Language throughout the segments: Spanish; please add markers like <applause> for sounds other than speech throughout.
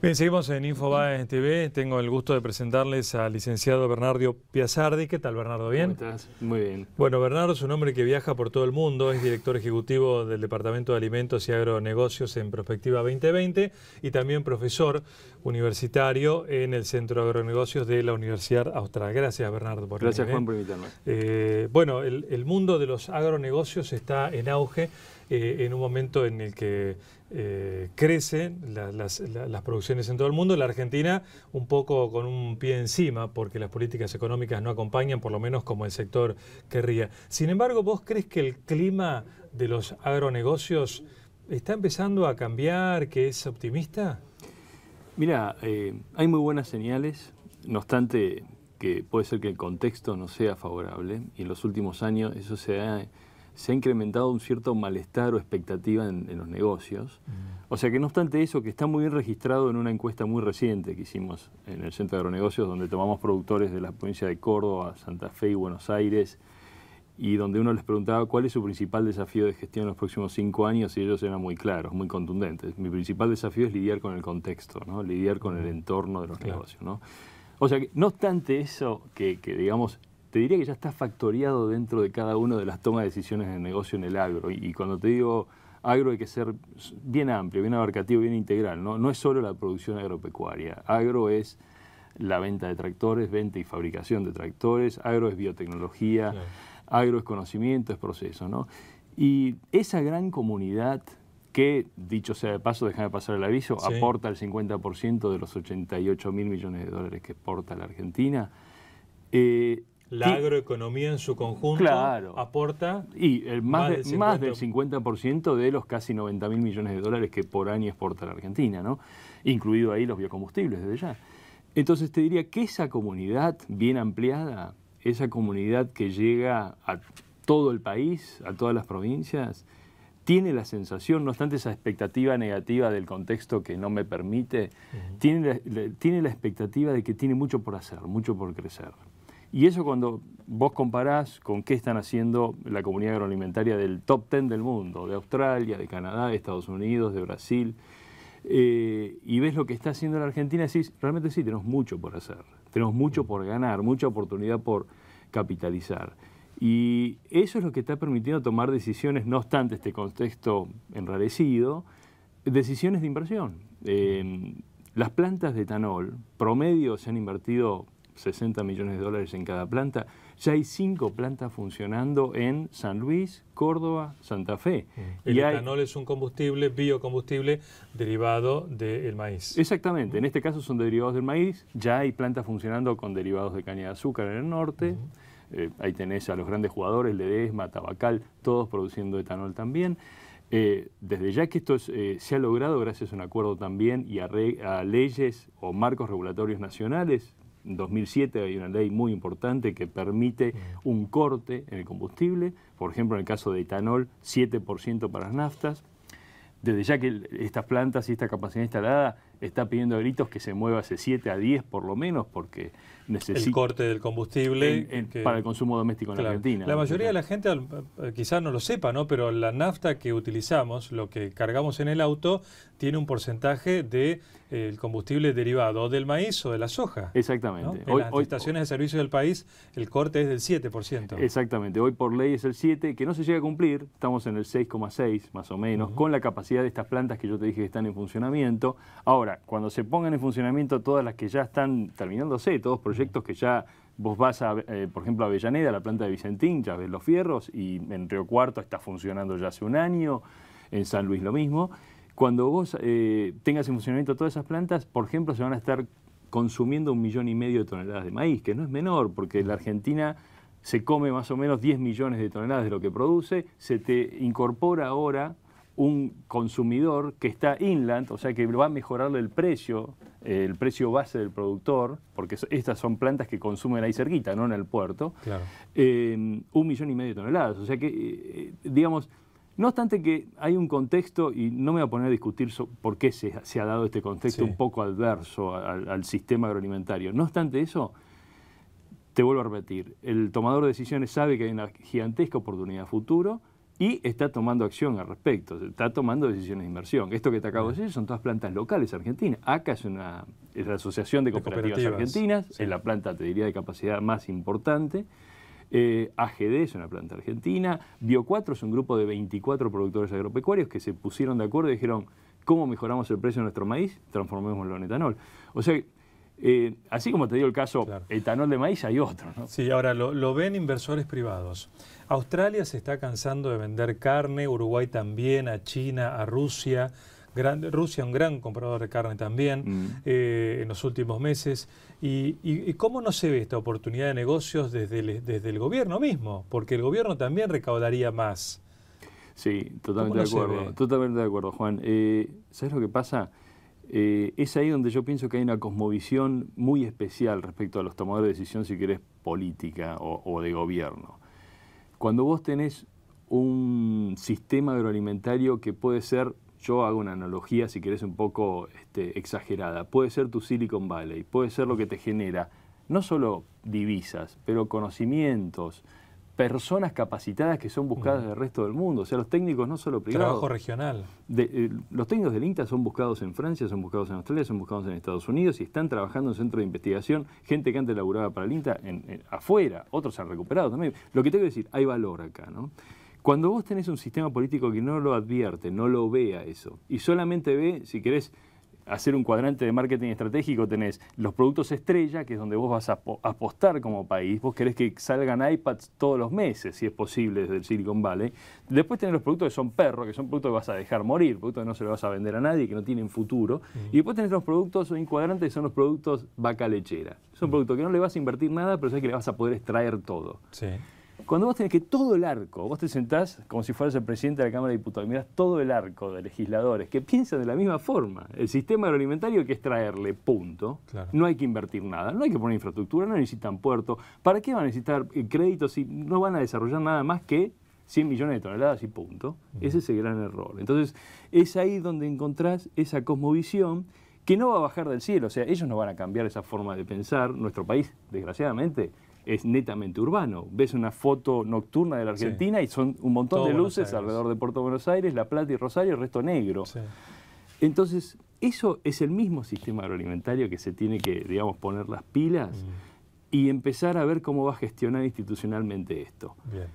Bien, seguimos en Infobae TV. Tengo el gusto de presentarles al licenciado Bernardo Piazzardi. ¿Qué tal, Bernardo? ¿Bien? ¿Cómo estás? Muy bien. Bueno, Bernardo es un hombre que viaja por todo el mundo. Es director ejecutivo del Departamento de Alimentos y Agronegocios en Prospectiva 2020 y también profesor universitario en el Centro de Agronegocios de la Universidad Austral. Gracias, Bernardo. Por Gracias, ¿eh? Juan, por invitarme. Eh, bueno, el mundo de los agronegocios está en auge eh, en un momento en el que eh, crecen las, producciones en todo el mundo, la Argentina un poco con un pie encima, porque las políticas económicas no acompañan, por lo menos como el sector querría. Sin embargo, ¿vos crees que el clima de los agronegocios está empezando a cambiar, que es optimista? Mira, eh, hay muy buenas señales, no obstante que puede ser que el contexto no sea favorable, y en los últimos años eso se ha se ha incrementado un cierto malestar o expectativa en, los negocios. Mm. O sea que no obstante eso, que está muy bien registrado en una encuesta muy reciente que hicimos en el Centro de Agronegocios, donde tomamos productores de la provincia de Córdoba, Santa Fe y Buenos Aires, y donde uno les preguntaba cuál es su principal desafío de gestión en los próximos cinco años, y ellos eran muy claros, muy contundentes. Mi principal desafío es lidiar con el contexto, ¿no? lidiar con el mm. entorno de los negocios. ¿no? O sea que, no obstante eso, que digamos te diría que ya está factoriado dentro de cada una de las tomas de decisiones de negocio en el agro. Y, cuando te digo agro hay que ser bien amplio, bien abarcativo, bien integral. No, no es solo la producción agropecuaria. Agro es la venta de tractores, venta y fabricación de tractores, agro es biotecnología, agro es conocimiento, es proceso. ¿no? Y esa gran comunidad que, dicho sea de paso, déjame pasar el aviso, aporta el 50% de los 88 mil millones de dólares que exporta la Argentina, eh, la agroeconomía en su conjunto aporta... Y más, del 50% de los casi 90 mil millones de dólares que por año exporta la Argentina, ¿no? Incluido ahí los biocombustibles desde ya. Entonces te diría que esa comunidad bien ampliada, esa comunidad que llega a todo el país, a todas las provincias, tiene la sensación, no obstante esa expectativa negativa del contexto que no me permite, tiene, tiene la expectativa de que tiene mucho por hacer, mucho por crecer. Y eso cuando vos comparás con qué están haciendo la comunidad agroalimentaria del top 10 del mundo, de Australia, de Canadá, de Estados Unidos, de Brasil, eh, y ves lo que está haciendo la Argentina, decís, realmente sí, tenemos mucho por hacer, tenemos mucho por ganar, mucha oportunidad por capitalizar. Y eso es lo que está permitiendo tomar decisiones, no obstante este contexto enrarecido, decisiones de inversión. Eh, las plantas de etanol, promedio se han invertido 60 millones de dólares en cada planta. Ya hay cinco plantas funcionando en San Luis, Córdoba, Santa Fe. Mm. El etanol es un combustible, biocombustible derivado del maíz. Exactamente, en este caso son derivados del maíz. Ya hay plantas funcionando con derivados de caña de azúcar en el norte. Eh, ahí tenés a los grandes jugadores, Ledesma, Tabacal, todos produciendo etanol también. Eh, desde ya que esto eh, se ha logrado gracias a un acuerdo también y a, leyes o marcos regulatorios nacionales, en 2007 hay una ley muy importante que permite mm. un corte en el combustible, por ejemplo en el caso de etanol, 7% para las naftas. Desde ya que estas plantas y esta capacidad instalada está pidiendo a gritos que se mueva hace 7 a 10 por lo menos porque necesita... El corte del combustible... para el consumo doméstico en Argentina. La mayoría de la gente eh, quizás no lo sepa, ¿no? Pero la nafta que utilizamos, lo que cargamos en el auto, tiene un porcentaje de eh, el combustible derivado del maíz o de la soja. Exactamente. Hoy, en las estaciones de servicio del país el corte es del 7%. Exactamente. Hoy por ley es el 7, que no se llega a cumplir. Estamos en el 6,6 más o menos, con la capacidad de estas plantas que yo te dije que están en funcionamiento. Ahora, cuando se pongan en funcionamiento todas las que ya están terminándose, todos los proyectos que ya vos vas, a, eh, por ejemplo, a Avellaneda, a la planta de Vicentín, ya ves los fierros, y en Río Cuarto está funcionando ya hace un año, en San Luis lo mismo. Cuando vos eh, tengas en funcionamiento todas esas plantas, por ejemplo, se van a estar consumiendo un millón y medio de toneladas de maíz, que no es menor, porque la Argentina se come más o menos 10 millones de toneladas de lo que produce, se te incorpora ahora un consumidor que está inland, o sea que va a mejorarle el precio, eh, el precio base del productor, porque estas son plantas que consumen ahí cerquita, no en el puerto, eh, un millón y medio de toneladas. O sea que, eh, digamos, no obstante que hay un contexto, y no me voy a poner a discutir por qué se, ha dado este contexto un poco adverso al, sistema agroalimentario, no obstante eso, te vuelvo a repetir, el tomador de decisiones sabe que hay una gigantesca oportunidad futuro, y está tomando acción al respecto, está tomando decisiones de inversión. Esto que te acabo de decir son todas plantas locales argentinas. ACA es, una, la Asociación de Cooperativas, Argentinas, es la planta, te diría, de capacidad más importante. Eh, AGD es una planta argentina. Bio4 es un grupo de 24 productores agropecuarios que se pusieron de acuerdo y dijeron, ¿cómo mejoramos el precio de nuestro maíz? Transformémoslo en etanol. O sea, eh, así como te digo el caso el etanol de maíz, hay otro. ¿no? Sí, ahora lo, ven inversores privados. Australia se está cansando de vender carne, Uruguay también, a China, a Rusia. Gran, Rusia, un gran comprador de carne también mm. eh, en los últimos meses. Y, cómo no se ve esta oportunidad de negocios desde el, gobierno mismo? Porque el gobierno también recaudaría más. Sí, totalmente de acuerdo. Totalmente de acuerdo, Juan. Eh, ¿Sabes lo que pasa? Eh, es ahí donde yo pienso que hay una cosmovisión muy especial respecto a los tomadores de decisión, si querés, política o, de gobierno. Cuando vos tenés un sistema agroalimentario que puede ser, yo hago una analogía, si querés, un poco este, exagerada, puede ser tu Silicon Valley, puede ser lo que te genera no solo divisas, pero conocimientos, personas capacitadas que son buscadas mm. del resto del mundo. O sea, los técnicos no solo privados. Trabajo regional. Eh, los técnicos del INTA son buscados en Francia, son buscados en Australia, son buscados en Estados Unidos y están trabajando en centros de investigación. Gente que antes laburaba para el INTA en, afuera, otros han recuperado también. Lo que tengo que decir, hay valor acá, ¿no? Cuando vos tenés un sistema político que no lo advierte, no lo vea eso, y solamente ve, si querés, hacer un cuadrante de marketing estratégico tenés los productos estrella, que es donde vos vas a apostar como país, vos querés que salgan iPads todos los meses, si es posible, desde el Silicon Valley. Después tenés los productos que son perros, que son productos que vas a dejar morir, productos que no se los vas a vender a nadie, que no tienen futuro. Y después tenés los productos un cuadrante que son los productos vaca lechera. Son productos que no le vas a invertir nada, pero sabes que le vas a poder extraer todo. Sí. Cuando vos tenés que todo el arco, vos te sentás como si fueras el presidente de la Cámara de Diputados y mirás todo el arco de legisladores que piensan de la misma forma. El sistema agroalimentario que es traerle, punto. No hay que invertir nada, no hay que poner infraestructura, no necesitan puertos. ¿Para qué van a necesitar eh, créditos si no van a desarrollar nada más que 100 millones de toneladas y punto? Ese es el gran error. Entonces, es ahí donde encontrás esa cosmovisión que no va a bajar del cielo. O sea, ellos no van a cambiar esa forma de pensar. Nuestro país, desgraciadamente, es netamente urbano. Ves una foto nocturna de la Argentina y son un montón de luces alrededor de Puerto Buenos Aires, La Plata y Rosario, el resto negro. Entonces, eso es el mismo sistema agroalimentario que se tiene que, digamos, poner las pilas mm. y empezar a ver cómo va a gestionar institucionalmente esto. Bien.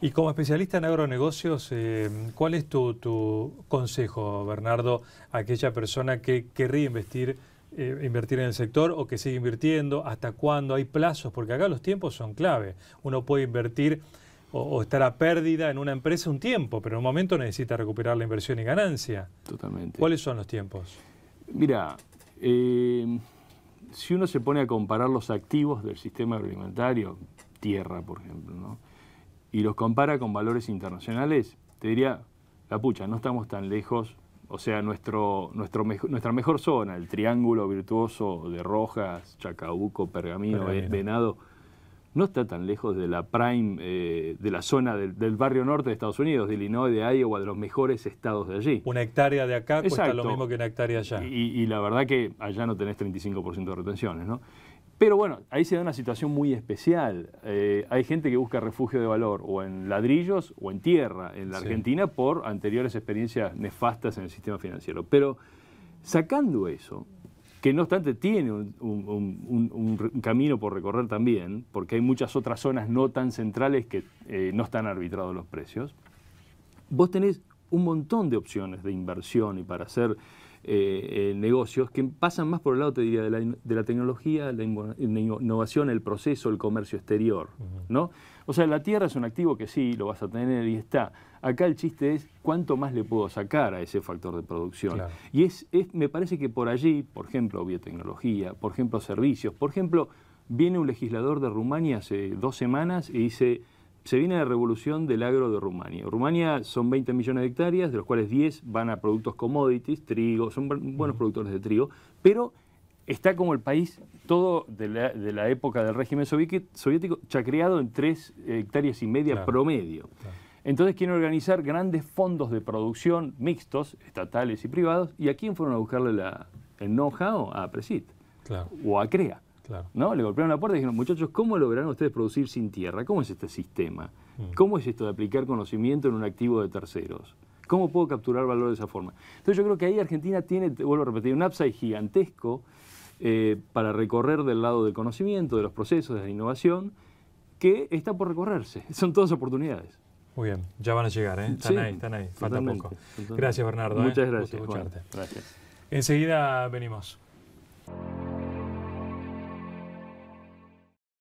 Y como especialista en agronegocios, eh, ¿cuál es tu, tu, consejo, Bernardo, a aquella persona que querría investir eh, invertir en el sector o que sigue invirtiendo, hasta cuándo hay plazos, porque acá los tiempos son clave. Uno puede invertir o, estar a pérdida en una empresa un tiempo, pero en un momento necesita recuperar la inversión y ganancia. Totalmente. ¿Cuáles son los tiempos? Mira, eh, si uno se pone a comparar los activos del sistema agroalimentario, tierra, por ejemplo, ¿no? y los compara con valores internacionales, te diría, la pucha, no estamos tan lejos o sea, nuestro, nuestro, nuestra mejor zona, el triángulo virtuoso de Rojas, Chacabuco, Pergamino, eh, Venado, no está tan lejos de la prime, eh, de la zona del, barrio norte de Estados Unidos, de Illinois, de Iowa, de los mejores estados de allí. Una hectárea de acá cuesta lo mismo que una hectárea allá. Y, y la verdad que allá no tenés 35% de retenciones, ¿no? Pero bueno, ahí se da una situación muy especial. Eh, hay gente que busca refugio de valor o en ladrillos o en tierra en la Argentina por anteriores experiencias nefastas en el sistema financiero. Pero sacando eso, que no obstante tiene un, camino por recorrer también, porque hay muchas otras zonas no tan centrales que eh, no están arbitrados los precios, vos tenés un montón de opciones de inversión y para hacer eh, eh, negocios que pasan más por el lado, te diría, de la, tecnología, la, innovación, el proceso, el comercio exterior, ¿no? O sea, la tierra es un activo que sí, lo vas a tener y está. Acá el chiste es cuánto más le puedo sacar a ese factor de producción. Y es, me parece que por allí, por ejemplo, biotecnología, por ejemplo, servicios, por ejemplo, viene un legislador de Rumania hace dos semanas y dice se viene la revolución del agro de Rumania. Rumania son 20 millones de hectáreas, de los cuales 10 van a productos commodities, trigo, son buenos productores de trigo, pero está como el país, todo de la, época del régimen soviético, chacreado en 3 eh, hectáreas y media promedio. Entonces quieren organizar grandes fondos de producción mixtos, estatales y privados, y a quién fueron a buscarle la, el know-how? A Presid o a CREA. ¿No? Le golpearon la puerta y dijeron, muchachos, ¿cómo lograrán ustedes producir sin tierra? ¿Cómo es este sistema? Mm. ¿Cómo es esto de aplicar conocimiento en un activo de terceros? ¿Cómo puedo capturar valor de esa forma? Entonces yo creo que ahí Argentina tiene, vuelvo a repetir, un upside gigantesco eh, para recorrer del lado del conocimiento, de los procesos, de la innovación, que está por recorrerse. <laughs> Son todas oportunidades. Muy bien, ya van a llegar, ¿eh? están ahí, están ahí, falta poco. Gracias Bernardo. Muchas ¿eh? gracias. gracias. Enseguida venimos.